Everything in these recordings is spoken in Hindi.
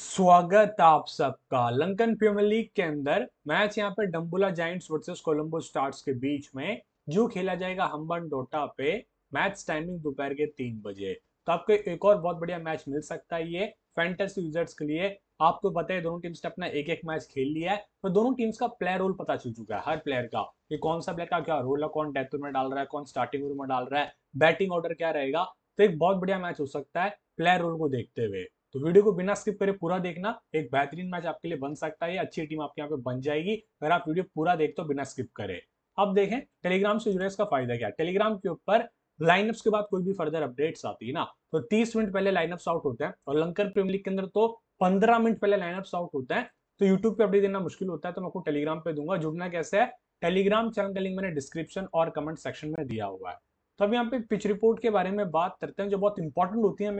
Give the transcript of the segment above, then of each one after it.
स्वागत आप सबका लंकन प्रीमियर लीग के अंदर मैच यहाँ पर Dambulla Giants versus Colombo Stars के बीच में जो खेला जाएगा हम्बन डोटा पे मैच टाइमिंग दोपहर के तीन बजे तो आपको एक और बहुत बढ़िया मैच मिल सकता है ये फैंटेसी यूजर्स के लिए आपको पता है दोनों टीम्स ने अपना एक एक मैच खेल लिया है तो दोनों टीम्स का प्लेयर रोल पता चल चुका है हर प्लेयर का कि कौन सा प्लेयर का क्या रोल है कौन डेथ में डाल रहा है कौन स्टार्टिंग में डाल रहा है बैटिंग ऑर्डर क्या रहेगा तो एक बहुत बढ़िया मैच हो सकता है प्लेयर रोल को देखते हुए तो वीडियो को बिना स्किप करे पूरा देखना एक बेहतरीन मैच आपके लिए बन सकता है अच्छी टीम आपके यहाँ पे बन जाएगी अगर आप वीडियो पूरा देखते हो बिना स्किप करे अब देखें टेलीग्राम से जुड़े इसका फायदा क्या टेलीग्राम के ऊपर लाइनअप्स के बाद कोई भी फर्दर अपडेट्स आती है ना तो 30 मिनट पहले लाइनअप्स आउट होते हैं और लंकर प्रीमियर लीग के अंदर तो 15 मिनट पहले लाइनअप्स आउट होते हैं तो यूट्यूब पे अपडेट देना मुश्किल होता है तो मैं आपको टेलीग्राम पे दूंगा जुड़ना कैसे है टेलीग्राम चैनल का लिंक मैंने डिस्क्रिप्शन और कमेंट सेक्शन में दिया हुआ है तो अब यहाँ पे पिच रिपोर्ट के बारे में बात करते हैं जो बहुत इंपॉर्टेंट होती है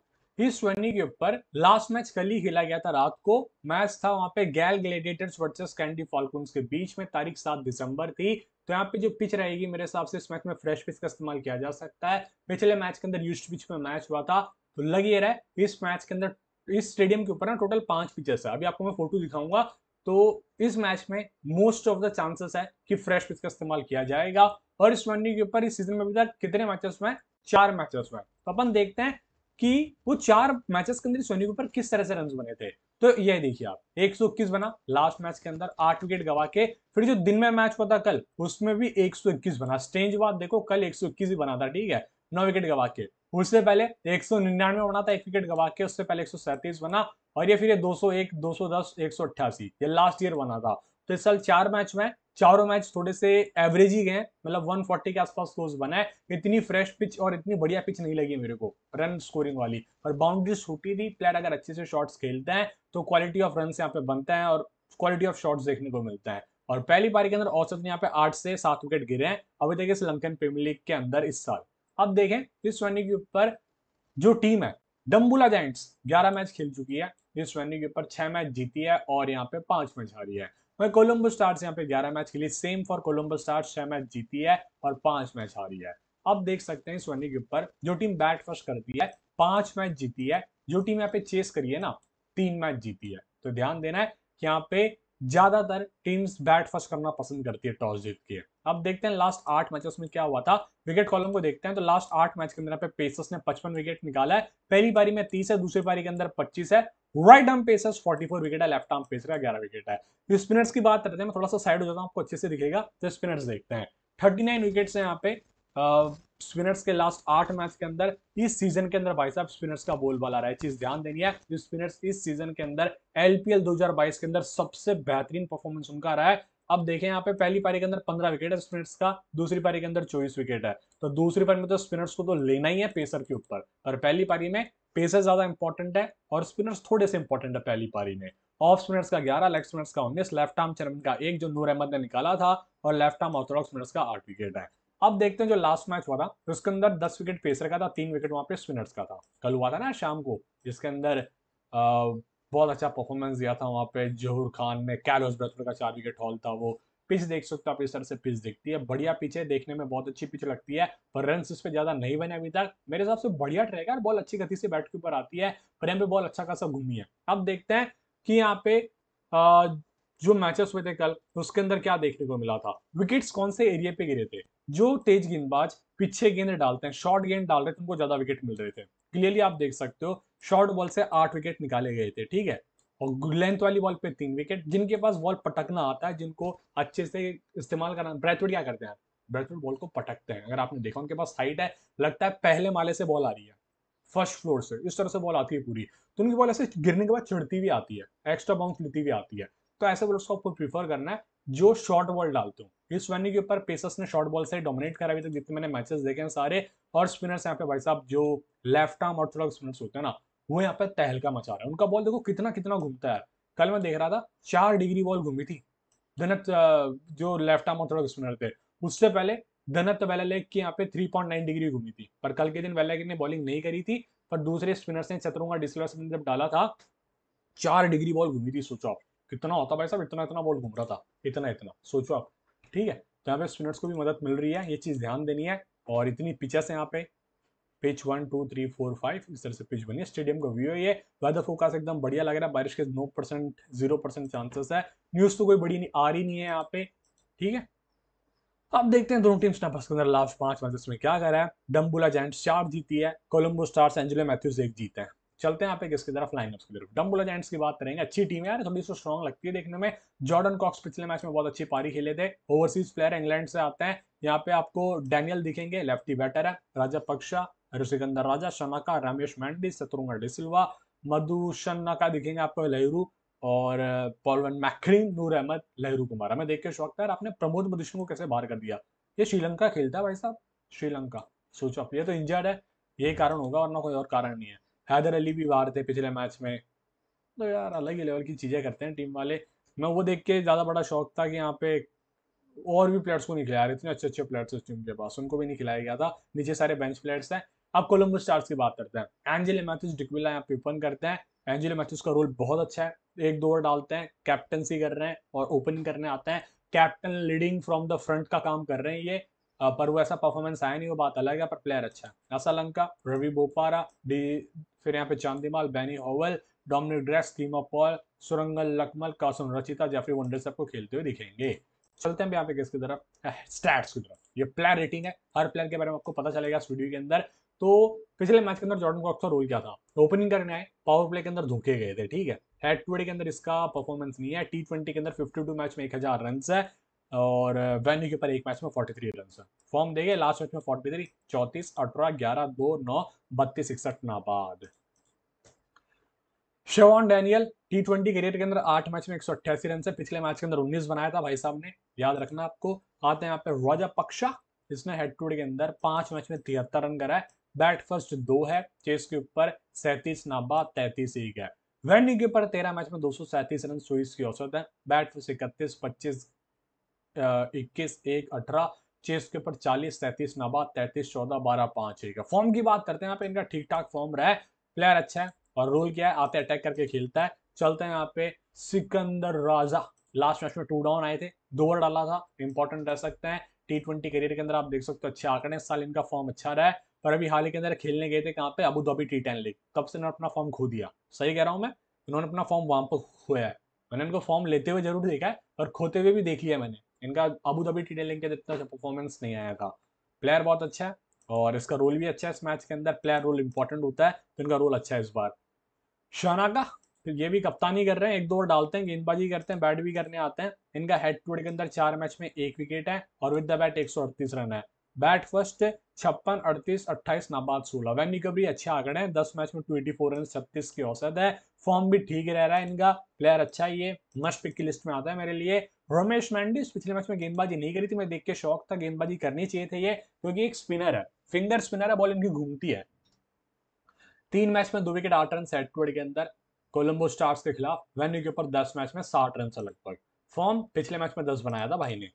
इस ट्वेंटी के ऊपर लास्ट मैच कल ही खेला गया था रात को मैच था वहां पे गैल ग्लेडिएटर्स वर्सेस कैंडी फॉल्कन्स के बीच में तारीख सात दिसंबर थी तो यहाँ पे जो पिच रहेगी मेरे हिसाब से इस मैच में फ्रेश पिच का इस्तेमाल किया जा सकता है पिछले मैच के अंदर यूस्ट पिच में मैच हुआ था तो लग ये रहा है इस मैच के अंदर इस स्टेडियम के ऊपर ना टोटल पांच पिचेस है अभी आपको मैं फोटो दिखाऊंगा तो इस मैच में मोस्ट ऑफ द चांसेस है कि फ्रेश पिच का इस्तेमाल किया जाएगा और इस ट्वेंटी के ऊपर इस सीजन में अभी तक कितने मैचेस में चार मैचेस में तो अपन देखते हैं कि वो चार मैचेस के अंदर सोनी के ऊपर किस तरह से रन बने थे तो ये देखिए आप एक बना लास्ट मैच के अंदर आठ विकेट गवा के फिर जो दिन में मैच हुआ था कल उसमें भी 121 बना स्ट्रेंज बात देखो कल 121 ही बना था ठीक है नौ विकेट गवा के उससे पहले एक सौ निन्यानवे बना था एक विकेट गवा के उससे पहले एक बना और ये फिर ये 201, 210, 188 ये लास्ट ईयर बना था तो इस साल चार मैच में चारों मैच थोड़े से एवरेज ही गए मतलब 140 के आसपास स्कोर्स बना है इतनी फ्रेश पिच और इतनी बढ़िया पिच नहीं लगी मेरे को रन स्कोरिंग वाली पर बाउंड्री छूटी थी प्लेयर अगर अच्छे से शॉट्स खेलते हैं तो क्वालिटी ऑफ रन यहाँ पे बनता है और क्वालिटी ऑफ शॉट्स देखने को मिलता है और पहली पारी के अंदर औसत यहाँ पे आठ से सात विकेट गिरे हैं अभी तक श्रीलंकन प्रीमियर लीग के अंदर इस साल अब देखें इस वेन्यू के ऊपर जो टीम है डम्बुला जैंट्स ग्यारह मैच खेल चुकी है इस वेन्यू के ऊपर छह मैच जीती है और यहाँ पे पांच मैच हारी है वही कोलंबो स्टार्स यहाँ पे ग्यारह मैच खेली सेम फॉर कोलंबो स्टार्स छह मैच जीती है और पांच मैच हारी है अब देख सकते हैं सोनी के ऊपर जो टीम बैट फर्स्ट करती है पांच मैच जीती है जो टीम यहाँ पे चेस करी है ना तीन मैच जीती है तो ध्यान देना है कि यहाँ पे ज्यादातर टीम्स बैट फर्स्ट करना पसंद करती है टॉस जीत के अब देखते हैं लास्ट आठ मैचेस में क्या हुआ था विकेट कॉलम को देखते हैं तो लास्ट आठ मैच के अंदर पे पेसर्स ने पचपन विकेट निकाला है पहली पारी में तीस है दूसरी पारी के अंदर पच्चीस है राइट आर्म पेसर्स 44 विकेट है लेफ्ट आर्म पेसर का ग्यारह विकेट है स्पिनर्स तो की बात करते हैं मैं थोड़ा सा साइड हो जाता हूँ आपको अच्छे से दिखेगा तो स्पिनर्स देखते हैं थर्टी नाइन विकेट्स हैं यहाँ पे स्पिनर्स के लास्ट आठ मैच के अंदर इस सीजन के अंदर भाई साहब स्पिनर्स का बोलबाला रहा है चीज ध्यान देनी है जो स्पिनर्स इस सीजन के अंदर एलपीएल 2022 के अंदर सबसे बेहतरीन परफॉर्मेंस उनका रहा है अब देखें यहाँ पे पहली पारी के अंदर पंद्रह विकेट है स्पिनर्स का दूसरी पारी के अंदर चौबीस विकेट है तो दूसरी पारी में तो स्पिनर्स को तो लेना ही है पेसर के ऊपर पर पहली पारी में पेसर ज्यादा इंपॉर्टेंट है और स्पिनर्स थोड़े से इंपॉर्टेंट है पहली पारी में ऑफ स्पिनर्स का ग्यारह लेग स्पिनर्स का उन्नीस लेफ्ट आर्म चेयरमैन का एक जो नूर अहमद ने निकाला था और लेफ्ट आर्म ऑर्थोडॉक्स स्पिनर्स का आठ विकेट है अब देखते हैं जो लास्ट मैच हुआ था उसके अंदर दस विकेट पेसर का था तीन विकेट वहां पे स्पिनर्स का था कल हुआ था ना शाम को जिसके अंदर आ, बहुत अच्छा परफॉर्मेंस दिया था वहाँ पे जहूर खान ने कैलोस ब्रथफोर्ड का चार विकेट हॉल था वो पिच देख सकते हो आप इस तरह से पिच दिखती है बढ़िया पिच है देखने में बहुत अच्छी पिच लगती है पर रन इस पर ज़्यादा नहीं बने अभी तक मेरे हिसाब से बढ़िया ट्रेक है बॉल अच्छी गति से बैट के ऊपर आती है पर यहाँ पे बॉल अच्छा खासा घूमी है अब देखते हैं कि यहाँ पे जो मैचेस हुए थे कल उसके अंदर क्या देखने को मिला था विकेट्स कौन से एरिया पे गिरे थे जो तेज गेंदबाज पीछे गेंद डालते हैं शॉर्ट गेंद डाल रहे थे उनको ज्यादा विकेट मिल रहे थे क्लियरली आप देख सकते हो शॉर्ट बॉल से आठ विकेट निकाले गए थे ठीक है और लेंथ वाली बॉल पे तीन विकेट जिनके पास बॉल पटकना आता है जिनको अच्छे से इस्तेमाल करना ब्रैथवुड क्या करते हैं ब्रैथवुड बॉल को पटकते हैं अगर आपने देखा उनके पास हाइट है लगता है पहले माले से बॉल आ रही है फर्स्ट फ्लोर से इस तरह से बॉल आती है पूरी तो उनकी बॉल ऐसे गिरने के बाद चिड़ती भी आती है एक्स्ट्रा बाउंस लेती भी आती है तो ऐसे बॉलर्स को आपको प्रीफर करना है जो शॉर्ट बॉल डालते हो इस वेन्यू के ऊपर पेसर्स ने शॉर्ट बॉल से डोमिनेट करा अभी तक जितने मैंने मैचेस देखे हैं सारे और स्पिनर्स यहाँ पे भाई साहब जो लेफ्ट आर्म ऑर्थोडॉक्स स्पिनर्स होते हैं ना वो यहाँ पे तहलका मचा रहे हैं उनका बॉल देखो कितना कितना घूमता है कल मैं देख रहा था चार डिग्री बॉल घूमी थी धनत जो लेफ्ट आर्म ऑर्थोडॉक्स स्पिनर थे उससे पहले धनत लेक की यहाँ पे नाइन डिग्री घूमी थी पर कल के दिन वेलालेक ने बॉलिंग नहीं करी थी पर दूसरे स्पिनर्स ने चतरों का ने जब डाला था चार डिग्री बॉल घूमी थी स्विच ऑफ कितना होता भाई साहब इतना इतना बॉल घूम रहा था इतना इतना सोचो आप ठीक है तो यहाँ पे स्टूडेंट्स को भी मदद मिल रही है ये चीज़ ध्यान देनी है और इतनी पिचेस है यहाँ पे pitch one two three four five इस तरह से पिच बनी है स्टेडियम का व्यू ये वेदर फोकस एकदम बढ़िया लग रहा है बारिश के नौ परसेंट जीरो परसेंट चांसेस है न्यूज़ तो कोई बड़ी नहीं आ रही नहीं है यहाँ पे ठीक है अब देखते हैं दोनों टीम स्नैपर्स के अंदर लास्ट पांच मैचेस में क्या कर रहा है डम्बुला जैंट चार जीती है कोलम्बो स्टार्स एंजेलो मैथ्यूज एक जीते हैं चलते हैं आप एक इसकी तरफ लाइनअप्स की तरफ डम्बुल जैंट्स की बात करेंगे अच्छी टीम है यार थोड़ी सी स्ट्रॉन्ग लगती है देखने में जॉर्डन कॉक्स पिछले मैच में बहुत अच्छी पारी खेले थे ओवरसीज प्लेयर इंग्लैंड से आते हैं यहाँ पे आपको डैनियल दिखेंगे लेफ्टी बैटर है राजा पक्षा ऋषिकंदर राजा शनाका रामेश मैंडी शत्रुघ्न डिसिल्वा मधु शनाका दिखेंगे आपको लहरू और पॉलवन मैक्रीन नूर अहमद लहरू कुमार हमें देख के शौक था आपने प्रमोद मधुशन को कैसे बाहर कर दिया ये श्रीलंका खेलता है भाई साहब श्रीलंका सोचो आप ये तो इंजर्ड है यही कारण होगा वरना कोई और कारण नहीं है हैदर अली भी बाहर थे पिछले मैच में तो यार अलग ही लेवल की चीज़ें करते हैं टीम वाले मैं वो देख के ज़्यादा बड़ा शौक था कि यहाँ पे और भी प्लेयर्स को नहीं खिलाया इतने अच्छे अच्छे प्लेयर्स उस टीम के पास उनको भी नहीं खिलाया गया था नीचे सारे बेंच प्लेयर्स हैं अब कोलम्बो स्टार्स की बात करते हैं एंजेल मैथ्यूज डिकविला यहाँ पे ओपन करते हैं एंजेल मैथ्यूज का रोल बहुत अच्छा है एक दो ओवर डालते हैं कैप्टनसी कर रहे हैं और ओपनिंग करने आते हैं captain leading from the front का काम कर रहे हैं ये पर वो ऐसा परफॉर्मेंस आया नहीं वो बात अलग है पर प्लेयर अच्छा है लंका रवि बोपारा डी फिर यहाँ पे Chandimal Benny Howell Dominic Drakes Keemo Paul Suranga Lakmal Kasun Rajitha Jeffrey Vandersay सबको खेलते हुए दिखेंगे चलते हैं यहाँ पे किसकी तरफ स्टैट्स की तरफ ये प्लेयर रेटिंग है हर प्लेयर के बारे में आपको पता चलेगा इस वीडियो के अंदर तो पिछले मैच के अंदर जॉर्डन कॉक्स का रोल क्या था ओपनिंग करने आए पावर प्ले के अंदर धोखे गए थे ठीक है हेड टू के अंदर इसका परफॉर्मेंस नहीं है टी ट्वेंटी के अंदर फिफ्टी टू मैच में एक हजार रन है और वेन्यू के ऊपर एक मैच में फोर्टी थ्री रन फॉर्म देखे लास्ट मैच में फोर्टी थ्री चौतीस अठारह ग्यारह दो नौ बत्तीस इकसठ नाबाद Shevon Daniel T twenty career के अंदर आठ मैच में एक सौ अट्ठासी रन से पिछले मैच के अंदर उन्नीस बनाया था भाई साहब ने याद रखना आपको आते हैं यहाँ पे रोजा पक्षा जिसने हेड टू के अंदर पांच मैच में तिहत्तर रन कराए बैट फर्स्ट दो है चेस के ऊपर सैंतीस नाबाद तैतीस एक है वेन्यू के ऊपर तेरह मैच में दो सौ सैंतीस रन सुइस की औसत है बैट फर्स्ट इकतीस पच्चीस इक्कीस एक अठारह चेस के ऊपर चालीस तैतीस नाबाद तैतीस चौदह बारह पांच है फॉर्म की बात करते हैं यहाँ पे इनका ठीक ठाक फॉर्म रहा है प्लेयर अच्छा है और रोल क्या है आते अटैक करके खेलता है चलते हैं यहाँ पे सिकंदर राजा लास्ट मैच में टू डाउन आए थे दो ओवर डाला था इंपॉर्टेंट रह सकते हैं टी ट्वेंटी करियर के अंदर आप देख सकते हो अच्छे आंकड़े इस साल इनका फॉर्म अच्छा रहा है पर अभी हाल ही के अंदर खेलने गए थे कहाँ पे Abu Dhabi T ten league तब से इन्होंने अपना फॉर्म खो दिया सही कह रहा हूँ मैं इन्होंने अपना फॉर्म वहां पर खोया है मैंने इनको फॉर्म लेते हुए जरूर देखा है और खोते हुए भी देख लिया मैंने इनका अबू धाबी टी टेलिंग के जितना परफॉर्मेंस नहीं आया था प्लेयर बहुत अच्छा है और इसका रोल भी अच्छा है इस मैच के अंदर प्लेयर रोल इंपॉर्टेंट होता है तो इनका रोल अच्छा है इस बार शानाका फिर ये भी कप्तानी कर रहे हैं एक दो डालते हैं गेंदबाजी करते हैं बैट भी करने आते हैं इनका हेड टू हेड के अंदर चार मैच में एक विकेट है और विद द बैट एक रन है बैट फर्स्ट छप्पन अड़तीस अट्ठाईस नाबाद सोलह वैनी कबरी अच्छे आंकड़े हैं दस मैच में ट्वेंटी फोर रन छत्तीस की औसत है फॉर्म भी ठीक रह रहा है इनका प्लेयर अच्छा ही है मस्ट पिक की लिस्ट में आता है मेरे लिए रमेश मैंडिस पिछले मैच में गेंदबाजी नहीं करी थी मैं देख के शौक था गेंदबाजी करनी चाहिए थे ये क्योंकि एक स्पिनर है फिंगर स्पिनर है बॉल इनकी घूमती है तीन मैच में दो विकेट आठ रन सेट सेटवर्ड के अंदर कोलंबो स्टार्स के खिलाफ वेन्यू के ऊपर दस मैच में साठ रन से लगभग फॉर्म पिछले मैच में दस बनाया था भाई ने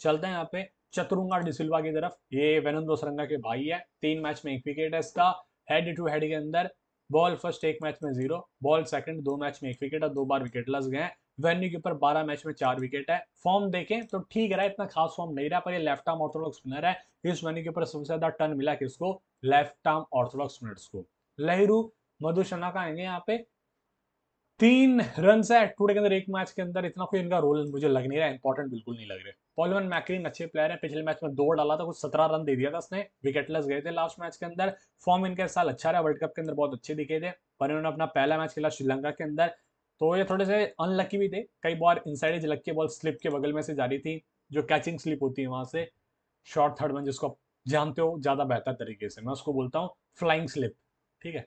चलते हैं यहाँ पे चतुरुंगा डिसिल्वा की तरफ ये वेनंदो सरंगा के भाई है तीन मैच में एक विकेट है इसका हेड टू हेड के अंदर बॉल फर्स्ट एक मैच में जीरो बॉल सेकंड दो मैच में एक विकेट और दो बार विकेट लस गए हैं वेन्यू के ऊपर बारह मैच में चार विकेट है फॉर्म देखें तो ठीक रहा इतना खास फॉर्म नहीं रहा पर ये लेफ्ट आर्म ऑर्थोडॉक्स स्पिनर है इस वेन्यू के ऊपर सबसे ज्यादा टर्न मिला किसको लेफ्ट आर्म ऑर्थोडॉक्स स्पिनर्स को लहरू मधुशना का आएंगे यहाँ पे तीन रन है टूडे के अंदर एक मैच के अंदर इतना कोई इनका रोल मुझे लग नहीं रहा इंपॉर्टेंट बिल्कुल नहीं लग रहा पॉलवन मैक्रीन अच्छे प्लेयर है पिछले मैच में दो डाला था कुछ सत्रह रन दे दिया था उसने विकेटलेस गए थे लास्ट मैच के अंदर फॉर्म इनके साल अच्छा रहा वर्ल्ड कप के अंदर बहुत अच्छे दिखे थे पर इन्होंने अपना पहला मैच खेला श्रीलंका के अंदर तो ये थोड़े से अनलकी भी थे कई बार इनसाइड लग के बॉल स्लिप के बगल में से जा रही थी जो कैचिंग स्लिप होती है वहां से शॉर्ट थर्ड वन जिसको जानते हो ज़्यादा बेहतर तरीके से मैं उसको बोलता हूँ फ्लाइंग स्लिप ठीक है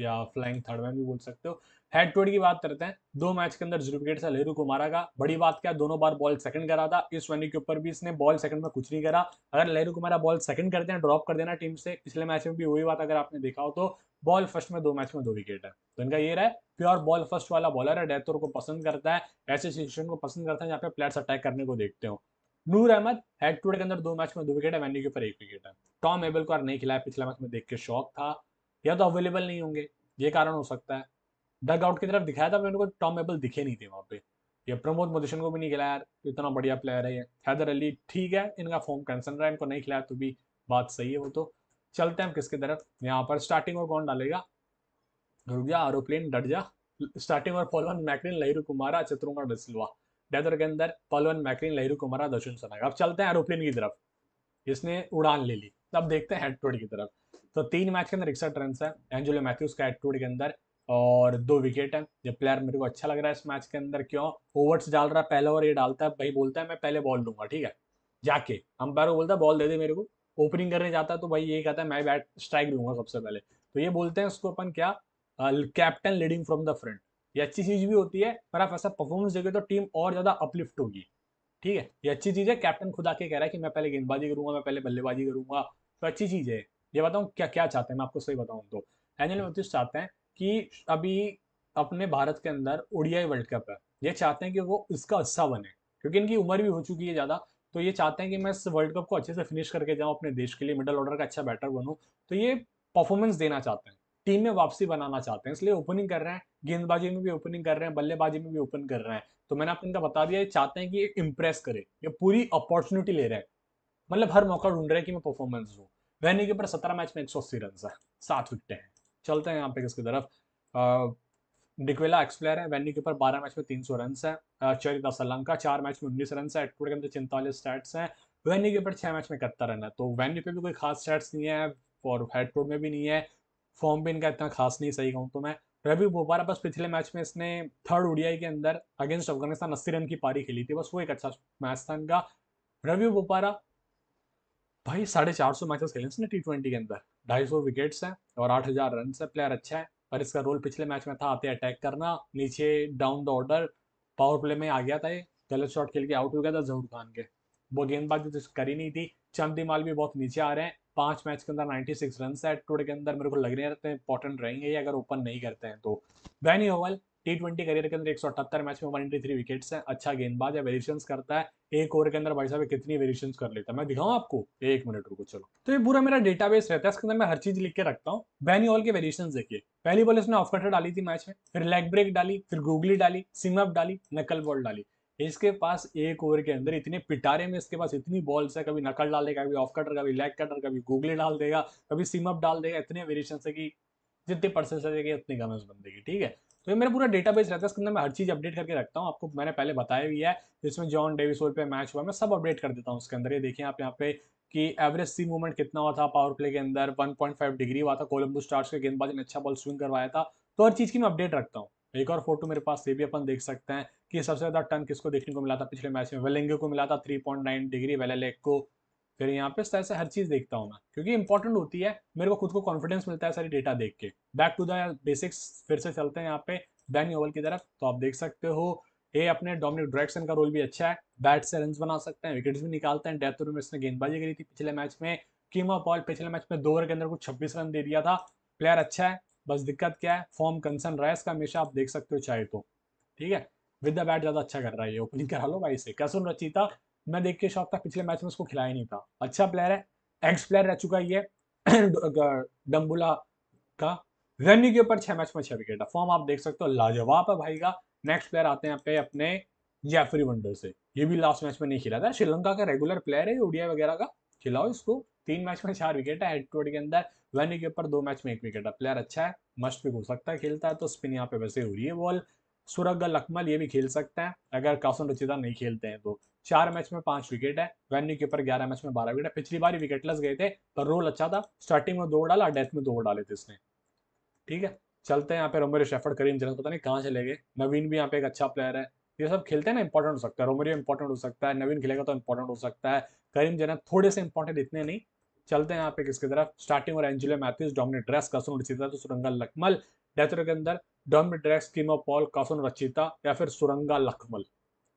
या फ्लाइंग थर्ड मैन भी बोल सकते हो हेड टू हेड की बात करते हैं दो मैच के अंदर जीरो विकेट से लेरू को मारा गया बड़ी बात क्या दोनों बार बॉल सेकंड करा था इस वेन्यू के ऊपर भी इसने बॉल सेकंड में कुछ नहीं करा अगर लेरू को मारा बॉल सेकंड करते हैं ड्रॉप कर देना टीम से पिछले मैच में भी वही बात अगर आपने देखा हो तो बॉल फर्स्ट में दो मैच में दो विकेट है तो इनका ये रहा प्योर बॉल फर्स्ट वाला बॉलर है डेथोर को पसंद करता है ऐसे सिचुएशन को पसंद करता है जहाँ पे प्लेयर्स अटैक करने को देखते हो Noor Ahmad head to head के अंदर दो मैच में दो विकेट है वेन्यू के ऊपर एक विकेट है टॉम एबल को नहीं खिलाया पिछला मैच में देख के शौक था या तो अवेलेबल नहीं होंगे ये कारण हो सकता है डग आउट की तरफ दिखाया था को टॉम एबल दिखे नहीं थे वहाँ पे या प्रमोद मधुशन को भी नहीं खिलाया यार इतना बढ़िया प्लेयर है ये हैदर अली ठीक है इनका फॉर्म कंसर्न रहा है इनको नहीं खिलाया तो भी बात सही है वो तो चलते हैं हम किसकी तरफ यहाँ पर स्टार्टिंग और कौन डालेगा रुक जा आरोप्लेन डट जा स्टार्टिंग और पलवन मैक्रीन लहरू कुमारा चतुरुंगा डसिल्वा डेदर के अंदर पलवन मैक्रीन लहरू कुमारा दशुन सनाग अब चलते हैं एरोप्लेन की तरफ इसने उड़ान ले ली अब देखते हैं हेड की तरफ तो तीन मैच के अंदर इकसठ रन है एंजोलो मैथ्यूज का एटीट्यूड के अंदर और दो विकेट है जब प्लेयर मेरे को अच्छा लग रहा है इस मैच के अंदर क्यों ओवर्स डाल रहा है पहला ओवर ये डालता है भाई बोलता है मैं पहले बॉल लूंगा ठीक है जाके अंपायर को बोलता है बॉल दे दे मेरे को ओपनिंग करने जाता है तो भाई ये कहता है मैं बैट स्ट्राइक लूंगा सबसे पहले तो ये बोलते हैं उसको अपन क्या captain leading from the front ये अच्छी चीज भी होती है पर आप ऐसा परफॉर्मेंस देखे तो टीम और ज्यादा अपलिफ्ट होगी ठीक है ये अच्छी चीज है कैप्टन खुद आके कह रहा है कि मैं पहले गेंदबाजी करूंगा मैं पहले बल्लेबाजी करूंगा तो अच्छी चीज है ये बताऊँ क्या क्या चाहते हैं मैं आपको सही बताऊँ तो एनिल वर्थिस चाहते हैं कि अभी अपने भारत के अंदर ओडियाई वर्ल्ड कप है ये चाहते हैं कि वो इसका हिस्सा बने क्योंकि इनकी उम्र भी हो चुकी है ज़्यादा तो ये चाहते हैं कि मैं इस वर्ल्ड कप को अच्छे से फिनिश करके जाऊँ अपने देश के लिए मिडल ऑर्डर का अच्छा बैटर बनूँ तो ये परफॉर्मेंस देना चाहते हैं टीम में वापसी बनाना चाहते हैं इसलिए ओपनिंग कर रहे हैं गेंदबाजी में भी ओपनिंग कर रहे हैं बल्लेबाजी में भी ओपन कर रहे हैं तो मैंने आपको इनका बता दिया ये चाहते हैं कि ये इम्प्रेस करे ये पूरी अपॉर्चुनिटी ले रहे हैं मतलब हर मौका ढूंढ रहे हैं कि मैं परफॉर्मेंस दूँ वैनी के ऊपर सत्रह मैच में एक सौ अस्सी रन है सात विकटे हैं चलते हैं यहाँ पे किसकी तरफ डिक्वेला एक्सप्लेयर है वैनी के ऊपर बारह मैच में तीन सौ रन है चरिता सलंका चार मैच में उन्नीस रन है एटपुर के अंदर चैंतालीस स्टैट्स हैं वैनी के ऊपर छह मैच में इकहत्तर रन है तो वैनी पे भी कोई खास स्टैट्स नहीं है और हेडपुर में भी नहीं है फॉर्म भी इनका इतना खास नहीं सही कहूँ तो मैं रवि बोपारा बस पिछले मैच में इसने थर्ड ओडीआई के अंदर अगेंस्ट अफगानिस्तान अस्सी रन की पारी खेली थी बस वो एक अच्छा मैच था इनका रवि बोपारा भाई साढ़े चार सौ मैचेस खेले उसने टी ट्वेंटी के अंदर ढाई सौ विकेट्स हैं और आठ हज़ार रन है प्लेयर अच्छा है पर इसका रोल पिछले मैच में था आते अटैक करना नीचे down the order power play में आ गया था ये गलत शॉट खेल के आउट हो गया था जहूर खान के वो गेंदबाजी तो करी नहीं थी चंदी माल भी बहुत नीचे आ रहे हैं पांच मैच के अंदर सिक्स रन है के अंदर मेरे को लग रहे रहते हैं इंपॉर्टेंट रहेंगे अगर ओपन नहीं करते हैं तो Benny Howell T twenty career के अंदर एक सौ अठहत्तर मैच में वन एंटी थ्री विकेट्स हैं अच्छा गेंदबाज है वेरिएशन करता है एक ओवर के अंदर भाई साहब कितनी वेरिएशन कर लेता है मैं दिखाऊं आपको एक मिनट रुको चलो तो ये पूरा मेरा डेटाबेस रहता है इसके अंदर मैं हर चीज लिख के रखता हूँ बैनी ऑल के वेरिएशन देखिए पहली बॉल इसने ऑफ कटर डाली थी मैच में फिर लेग ब्रेक डाली फिर गूगली डाली सिमअप डाली नकल बॉल डाली इसके पास एक ओवर के अंदर इतने पिटारे में इसके पास इतनी बॉल्स है कभी नकल डाल देगा कभी ऑफ कटर कभी लेग कटर कभी गूगली डाल देगा कभी सिमअप डाल देगा इतने वेरिएशन है कि जितने से है उतनी गमेज बन देगी ठीक है तो ये मेरा पूरा डेटा बेस रहता है इसके अंदर मैं हर चीज़ अपडेट करके रखता हूँ आपको मैंने पहले बताया भी है जिसमें जॉन डेविस पे मैच हुआ मैं सब अपडेट कर देता हूँ उसके अंदर ये देखिए आप यहाँ पे कि एवरेज सी मूवमेंट कितना हुआ था पावर प्ले के अंदर 1.5 डिग्री हुआ था कोलम्बो स्टार्स के गेंदबाज ने अच्छा बॉल स्विंग करवाया था तो हर चीज़ की मैं अपडेट रखता हूँ एक और फोटो मेरे पास ये भी अपन देख सकते हैं कि सबसे ज़्यादा टन किसको देखने को मिला था पिछले मैच में वेलेंगे को मिला था नाइन डिग्री वेलेक को फिर यहाँ पे सर से हर चीज़ देखता हूँ मैं क्योंकि इंपॉर्टेंट होती है मेरे को खुद को कॉन्फिडेंस मिलता है सारी डेटा देख के बैक टू द बेसिक्स फिर से चलते हैं यहाँ पे बैन ओवल की तरफ तो आप देख सकते हो ए अपने डोमिनिक ड्रैक्सन का रोल भी अच्छा है बैट से रन बना सकते हैं विकेट्स भी निकालते हैं डेथ में इसने गेंदबाजी करी थी पिछले मैच में कीमा पॉल पिछले मैच में दो ओवर के अंदर कुछ छब्बीस रन दे दिया था प्लेयर अच्छा है बस दिक्कत क्या है फॉर्म कंसर्न रहा है इसका हमेशा आप देख सकते हो चाहे तो ठीक है विद द बैट ज़्यादा अच्छा कर रहा है ये ओपनिंग करा लो भाई से कैसुन रचिता मैं देख के शौक था पिछले मैच में उसको खिलाया नहीं था अच्छा प्लेयर है एक्स प्लेयर रह चुका ये डम्बुला का रनिंग के ऊपर छह मैच में छह विकेट है फॉर्म आप देख सकते हो लाजवाब है भाई का नेक्स्ट प्लेयर आते हैं यहाँ पे अपने जेफरी वंडर से ये भी लास्ट मैच में नहीं खिला था श्रीलंका का रेगुलर प्लेयर है ओडिया वगैरह का खिलाओ इसको तीन मैच में चार विकेट है हेड के अंदर वेन्यू के ऊपर दो मैच में एक विकेट है प्लेयर अच्छा है मस्ट भी हो सकता है खेलता है तो स्पिन यहाँ पे वैसे हो रही है बॉल सुरग लखमल ये भी खेल सकते हैं अगर कासुन रचिदा नहीं खेलते हैं तो चार मैच में पांच विकेट है वेन्यू के ऊपर ग्यारह मैच में बारह विकेट है पिछली बार विकेटलेस गए थे पर रोल अच्छा था स्टार्टिंग में दो डाला डेथ में दो डाले थे इसने ठीक है चलते हैं यहाँ पे रोमेरियो शेफर्ड करीम जनक पता नहीं कहाँ चले गए नवीन भी यहाँ पे एक अच्छा प्लेयर है ये सब खेलते हैं ना इंपॉर्टेंट हो सकता है रोमेरियो इंपॉर्टेंट हो सकता है नवीन खेलेगा तो इंपॉर्टेंट हो सकता है करीम जनक थोड़े से इंपॉर्टेंट इतने नहीं चलते हैं यहाँ पे किसकी तरफ स्टार्टिंग और एंजिलो मैथ्यूज डोमिनेट ड्रेस कसून तो सुरंगल लकमल या फिर के अंदर डॉमिड्रैक स्कीमापॉल कासुन रचिता या फिर सुरंगा लखमल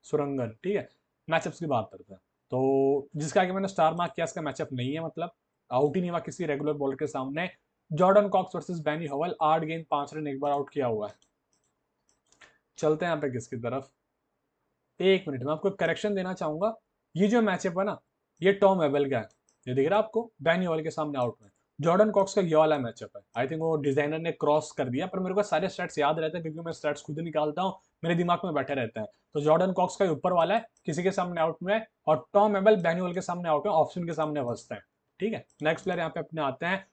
सुरंगन ठीक है मैचअप्स की बात करते हैं तो जिसका आगे मैंने स्टार मार्क किया इसका मैचअप नहीं है मतलब आउट ही नहीं हुआ किसी रेगुलर बॉलर के सामने जॉर्डन कॉक्स वर्सेस बैनी होवल आठ गेंद पांच रन एक बार आउट किया हुआ है चलते हैं यहाँ पे किसकी तरफ एक मिनट में आपको करेक्शन देना चाहूंगा ये जो मैचअप है ना ये टॉम एबल का है ये दिख रहा है आपको बैनी होवल के सामने आउट में जॉर्डन कॉक्स का ये वाला मैचअप है आई थिंक वो डिजाइनर ने क्रॉस कर दिया पर मेरे को सारे स्टेट्स याद रहते हैं क्योंकि मैं स्टेट्स खुद निकालता हूँ मेरे दिमाग में बैठे रहते हैं तो जॉर्डन कॉक्स का ऊपर वाला है किसी के सामने आउट में और टॉम एबल बैनुअल के सामने आउट में ऑप्शन के सामने बसते हैं ठीक है नेक्स्ट प्लेयर यहाँ पे अपने आते हैं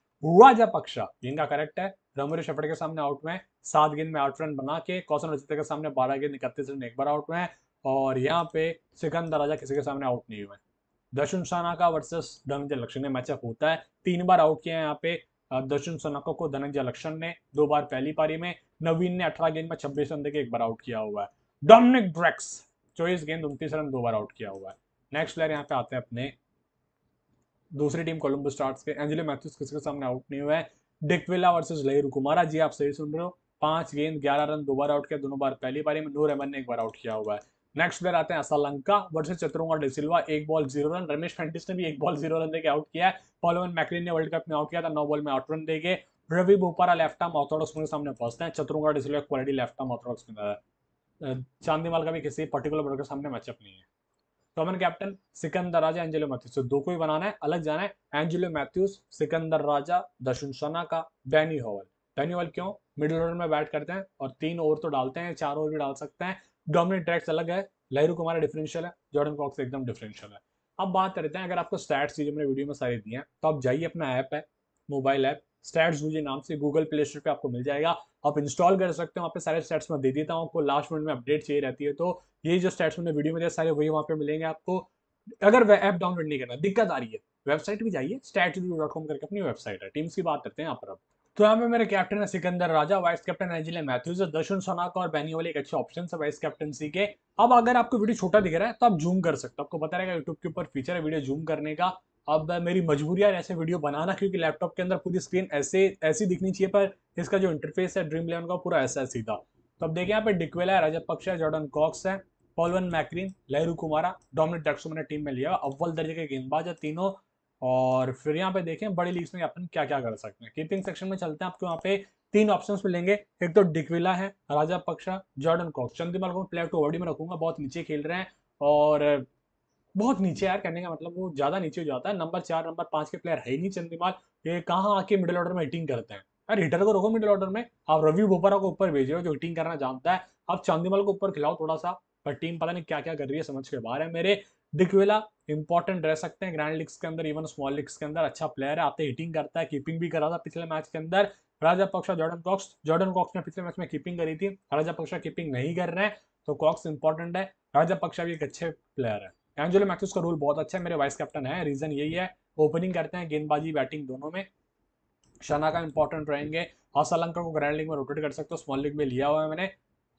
राजा पक्षा जिनका करेक्ट है रमरी शेफर्ड के सामने आउट में सात गेंद में आठ रन बना के कौशन रचित के सामने बारह गेंद इकतीस रन एक बार आउट में और यहाँ पे सिकंदर राजा किसी के सामने आउट नहीं हुए दर्शन साना का वर्सेस धनंजय लक्षण ने मैचअप होता है तीन बार आउट किया है यहाँ पे दर्शन सनकों को धनंजय लक्षण ने दो बार पहली पारी में नवीन ने अठारह गेंद में छब्बीस रन देकर एक बार आउट किया हुआ है डोमिनिक ड्रैक्स चौबीस गेंद उनतीस रन दो बार आउट किया हुआ है नेक्स्ट प्लेयर यहाँ पे आते हैं अपने दूसरी टीम कोलंबो स्टार्स के एंजिलो मैथ्यूज किसके सामने आउट नहीं हुआ है डिकविला वर्सेज लहर कुमारा जी आप सही सुन रहे हो पांच गेंद ग्यारह रन दो बार आउट किया दोनों बार पहली पारी में नूर अहमद ने एक बार आउट किया हुआ है नेक्स्ट प्लेयर आते हैं असालंका वर्ष चतुरुंगा डिसिल्वा एक बॉल जीरो रन रमेश फेंटिस ने भी एक बॉल जीरो रन देकर आउट किया है पॉलोवन मैकलिन ने वर्ल्ड कप में आउट किया था नौ बॉल में आउट रन देके Ravi Bopara left arm orthodox के सामने फंसते हैं Chaturanga de Silva quality left arm orthodox में चांदीमाल का भी किसी पर्टिकुलर बॉलर के सामने मैचअप नहीं है कॉमन कैप्टन सिकंदर राजा एंजेलो तो मैथ्यूज दो को ही बनाना है अलग जाना है एंजेलो मैथ्यूज सिकंदर राजा दशुन शना का डैनी होवल डैनी होवल क्यों मिडिल ऑर्डर में बैट करते हैं और तीन ओवर तो डालते हैं चार ओवर भी डाल सकते हैं डोमिनेट टैक्स अलग है लहरू कुमारा डिफरेंशियल है जॉर्डन कॉक्स एकदम डिफरेंशियल है अब बात करते हैं अगर आपको स्टैट्स चीज़ मैंने वीडियो में सारे दिए हैं तो आप जाइए अपना ऐप है मोबाइल ऐप स्टैट्स मुझे नाम से गूगल प्ले स्टोर पर आपको मिल जाएगा आप इंस्टॉल कर सकते हो वहाँ पे सारे स्टैट्स मैं दे देता हूँ आपको लास्ट मिनट में अपडेट चाहिए रहती है तो ये जो स्टैट्स मैंने वीडियो में दिया सारे वही वहाँ पे मिलेंगे आपको अगर ऐप डाउनलोड नहीं करना दिक्कत आ रही है वेबसाइट भी जाइए स्टैट्स करके अपनी वेबसाइट है टीम्स की बात करते हैं यहाँ पर आप तो यहाँ पे मेरे कैप्टन है सिकंदर राजा वाइस कैप्टन है जिले मैथ्यूज दर्शन सोनाक और बैनी वाले एक अच्छे ऑप्शन है वाइस कैप्टनसी के अब अगर आपको वीडियो छोटा दिख रहा है तो आप जूम कर सकते हो आपको पता रहेगा यूट्यूब के ऊपर फीचर है वीडियो जूम करने का अब मेरी मजबूरी है ऐसे वीडियो बनाना क्योंकि लैपटॉप के अंदर पूरी स्क्रीन ऐसे ऐसी दिखनी चाहिए पर इसका जो इंटरफेस है ड्रीम इलेवन का पूरा ऐसा सीधा तो अब देखिए यहाँ पे डिक्वेला है राजा पक्ष है जॉर्डन कॉक्स है पॉलवन मैक्रीन लहरू कुमारा डोमिनिक डैक्सो मैंने टीम में लिया अव्वल दर्जे के गेंदबाज है तीनों और फिर यहाँ पे देखें बड़ी लीग्स में अपन क्या क्या कर सकते हैं कीपिंग सेक्शन में चलते हैं आपको यहाँ पे तीन ऑप्शन मिलेंगे एक तो डिकविला है राजा पक्षा जॉर्डन कॉक्स चंद्रपाल को प्लेयर टू ओवरडी में रखूंगा बहुत नीचे खेल रहे हैं और बहुत नीचे यार कहने का मतलब वो ज्यादा नीचे हो जाता है नंबर चार नंबर पांच के प्लेयर है ही नहीं चंदीमाल ये कहाँ आके मिडिल ऑर्डर में हिटिंग करते हैं यार हिटर को रखो मिडिल ऑर्डर में आप रवि भोपरा को ऊपर हो जो हिटिंग करना जानता है आप चंदीमाल को ऊपर खिलाओ थोड़ा सा पर टीम पता नहीं क्या क्या कर रही है समझ के बाहर है मेरे डिकवेला इंपॉर्टेंट रह सकते हैं ग्रैंड लीग्स के अंदर इवन स्मॉल लीग्स के अंदर अच्छा प्लेयर है आते हिटिंग करता है कीपिंग भी करा था पिछले मैच के अंदर राजा पक्षा जॉर्डन कॉक्स जॉर्डन कॉक्स ने पिछले मैच में कीपिंग करी थी राजा पक्षा कीपिंग नहीं कर रहे हैं तो कॉक्स इंपॉर्टेंट है राजा पक्षा भी एक अच्छे प्लेयर है एंजोलो मैक्स का रूल बहुत अच्छा है मेरे वाइस कैप्टन है रीजन यही है ओपनिंग करते हैं गेंदबाजी बैटिंग दोनों में शना का इंपॉर्टेंट रहेंगे हासालंका को ग्रैंड लीग में रोटेट कर सकते हो स्मॉल लीग में लिया हुआ है मैंने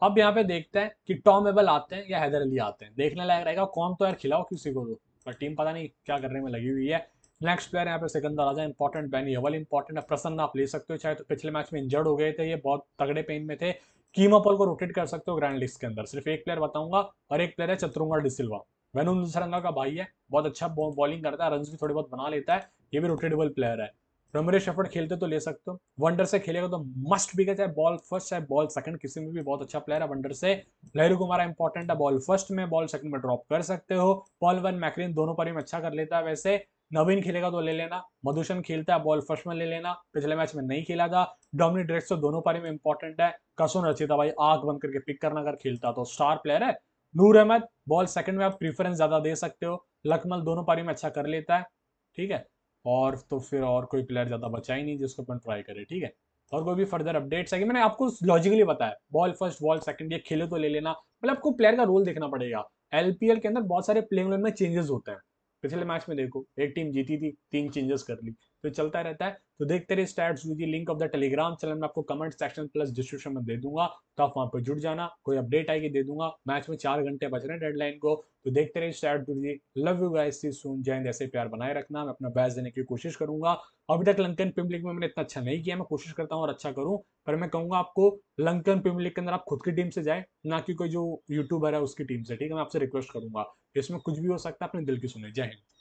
अब यहाँ पे देखते हैं कि टॉम एबल आते हैं या हैदर अली आते हैं देखने लायक रहेगा कौन तो यार खिलाओ किसी को तो पर टीम पता नहीं क्या करने में लगी हुई है नेक्स्ट प्लेयर यहाँ पे Sikandar Raza important Benny Howell important है प्रसन्न आप ले सकते हो चाहे तो पिछले मैच में इंजर्ड हो गए थे ये बहुत तगड़े पेन में थे कीमापल को रोटेट कर सकते हो ग्रैंड लिस्ट के अंदर सिर्फ एक प्लेयर बताऊंगा और एक प्लेयर है चतुरुंगा डिसिल्वा वेनुन का भाई है बहुत अच्छा बॉलिंग करता है रन भी थोड़ी बहुत बना लेता है ये भी रोटेटेबल प्लेयर है रमरेश शफर्ड खेलते तो ले सकते हो वंडर से खेलेगा तो मस्ट बिगा चाहे बॉल फर्स्ट चाहे बॉल सेकंड किसी में भी बहुत अच्छा प्लेयर है वंडर से लहरू कुमार इंपॉर्टेंट है बॉल फर्स्ट में बॉल सेकंड में ड्रॉप कर सकते हो पॉल वन मैक्रीन दोनों पर ही अच्छा कर लेता है वैसे नवीन खेलेगा तो ले लेना मधुसन खेलता है बॉल फर्स्ट में ले लेना पिछले मैच में नहीं खेला था डोमिनिक ड्रेस तो दोनों पारी में इंपॉर्टेंट है कसुन रचिता भाई आग बंद करके पिक करना अगर खेलता तो स्टार प्लेयर है नूर अहमद बॉल सेकंड में आप प्रीफरेंस ज्यादा दे सकते हो लकमल दोनों पारी में अच्छा कर लेता है ठीक है और तो फिर और कोई प्लेयर ज़्यादा बचा ही नहीं जिसको अपन ट्राई करें ठीक है और कोई भी फर्दर अपडेट्स है कि मैंने आपको लॉजिकली बताया बॉल फर्स्ट बॉल सेकंड ये खेले तो ले लेना मतलब आपको प्लेयर का रोल देखना पड़ेगा एल के अंदर बहुत सारे प्लेइंग में चेंजेस होते हैं पिछले मैच में देखो एक टीम जीती थी तीन चेंजेस कर ली तो चलता रहता है तो देखते रहे stats with link of the Telegram channel मैं आपको कमेंट सेक्शन प्लस डिस्क्रिप्शन में दे दूंगा तो आप वहां पर जुड़ जाना कोई अपडेट आएगी दे दूंगा मैच में चार घंटे बच रहे हैं डेडलाइन को तो देखते रहे stat Guruji love you guys see soon जैन जैसे प्यार बनाए रखना मैं अपना बेस्ट देने की कोशिश करूंगा अभी तक लंकन पिम लीग में मैंने इतना अच्छा नहीं किया मैं कोशिश करता हूँ और अच्छा करूँ पर मैं कहूँगा आपको लंकन पिम लीग के अंदर आप खुद की टीम से जाए ना कि कोई जो यूट्यूबर है उसकी टीम से ठीक है मैं आपसे रिक्वेस्ट करूंगा इसमें कुछ भी हो सकता है अपने दिल की सुने जय हिंद